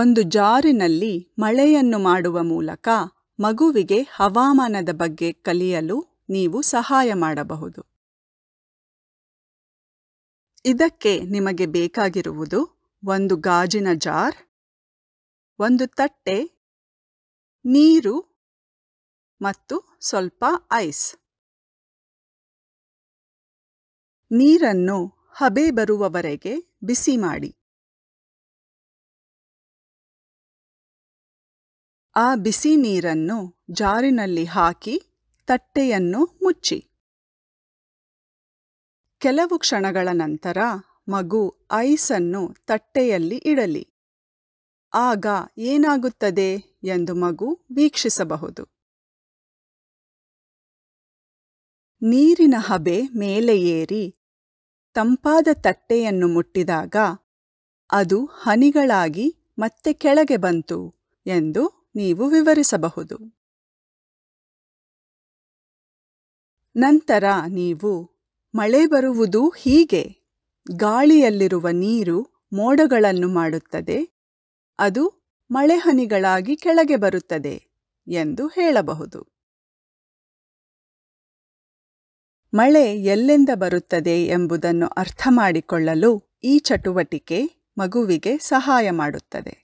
ಒಂದು ಜಾರಿನಲ್ಲಿ ಮಳೆಯನ್ನು ಮಾಡುವ ಮೂಲಕ ಮಗುವಿಗೆ ಹವಾಮಾನದ ಬಗ್ಗೆ ಕಲಿಯಲು ನೀವು ಸಹಾಯ ಮಾಡಬಹುದು ಇದಕ್ಕೆ ನಿಮಗೆ ಬೇಕಾಗಿರುವುದು ಒಂದು ಗಾಜಿನ ಜಾರ್ ಒಂದು ತಟ್ಟೆ ನೀರು ಮತ್ತು ಸ್ವಲ್ಪ ಐಸ್ ನೀರನ್ನು ಹಬೆ ಬರುವವರೆಗೆ ಬಿಸಿ ಮಾಡಿ ಆ ಬಿಸಿ ನೀರನ್ನು ಜಾರಿನಲ್ಲಿ ಹಾಕಿ ತಟ್ಟೆಯನ್ನು ಮುಚ್ಚಿ ಕೆಲವು ಕ್ಷಣಗಳ ನಂತರ ಮಗು ಐಸನ್ನು ತಟ್ಟೆಯಲ್ಲಿ ಇಡಲಿ ಆಗ ಏನಾಗುತ್ತದೆ ಎಂದು ಮಗು ವೀಕ್ಷಿಸಬಹುದು ನೀರಿನ ಹಬೆ ಮೇಲೆ ಏರಿ ತಂಪಾದ ತಟ್ಟೆಯನ್ನು ಮುಟ್ಟಿದಾಗ ಅದು ಹನಿಗಳಾಗಿ ಮತ್ತೆ ಕೆಳಗೆ ಬಂತು ಎಂದು ನೀವು ವಿವರಿಸಬಹುದು ನಂತರ ನೀವು ಮಳೆ ಬರುವುದು ಹೀಗೆ ಗಾಳಿಯಲ್ಲಿರುವ ನೀರು ಮೋಡಗಳನ್ನು ಮಾಡುತ್ತದೆ ಅದು ಮಳೆಹನಿಗಳಾಗಿ ಕೆಳಗೆ ಬರುತ್ತದೆ ಎಂದು ಹೇಳಬಹುದು ಮಳೆ ಎಲ್ಲೆಂದ ಬರುತ್ತದೆ ಎಂಬುದನ್ನು ಅರ್ಥ ಮಾಡಿಕೊಳ್ಳಲು ಈ ಚಟುವಟಿಕೆ ಮಗುವಿಗೆ ಸಹಾಯ ಮಾಡುತ್ತದೆ